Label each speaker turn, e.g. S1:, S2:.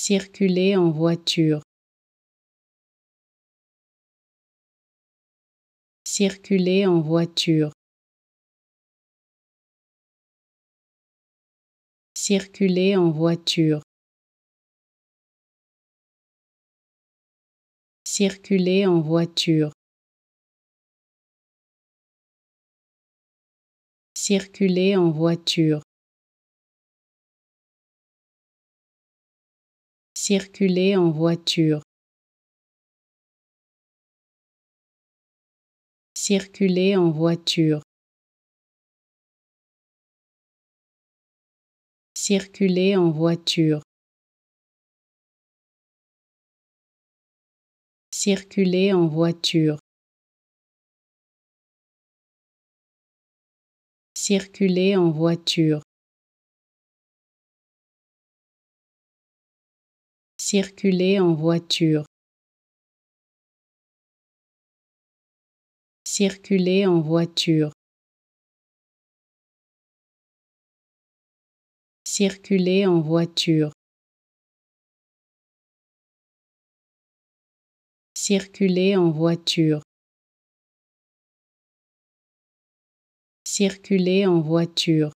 S1: circuler en voiture, circuler en voiture, circuler en voiture, circuler en voiture. Circuler en voiture. circuler en voiture. Circuler en voiture. Circuler en voiture. Circuler en voiture. Circuler en voiture. circuler en voiture, circuler en voiture, circuler en voiture, circuler en voiture, circuler en voiture.